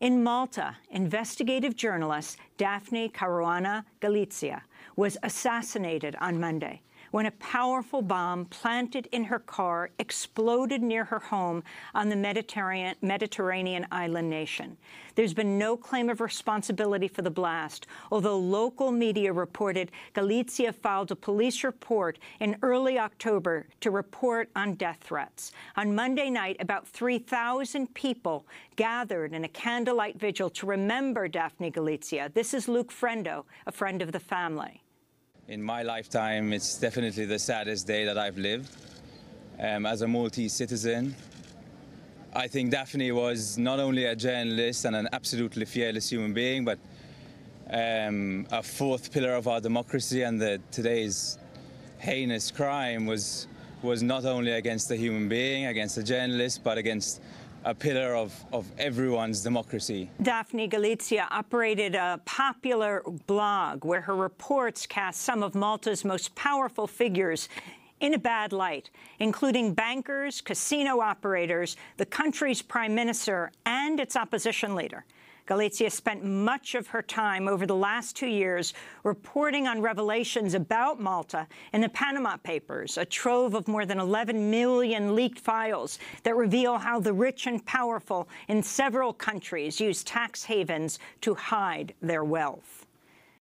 In Malta, investigative journalist Daphne Caruana Galizia was assassinated on Monday when a powerful bomb planted in her car exploded near her home on the Mediterranean, Mediterranean island nation. There's been no claim of responsibility for the blast, although local media reported Galizia filed a police report in early October to report on death threats. On Monday night, about 3,000 people gathered in a candlelight vigil to remember Daphne Galizia. This is Luke Frendo, a friend of the family in my lifetime, it's definitely the saddest day that I've lived um, as a Maltese citizen. I think Daphne was not only a journalist and an absolutely fearless human being, but um, a fourth pillar of our democracy. And the, today's heinous crime was was not only against a human being, against a journalist, but against a pillar of, of everyone's democracy. Daphne Galizia operated a popular blog where her reports cast some of Malta's most powerful figures in a bad light, including bankers, casino operators, the country's prime minister, and its opposition leader. Galizia spent much of her time over the last two years reporting on revelations about Malta in the Panama Papers, a trove of more than 11 million leaked files that reveal how the rich and powerful in several countries use tax havens to hide their wealth.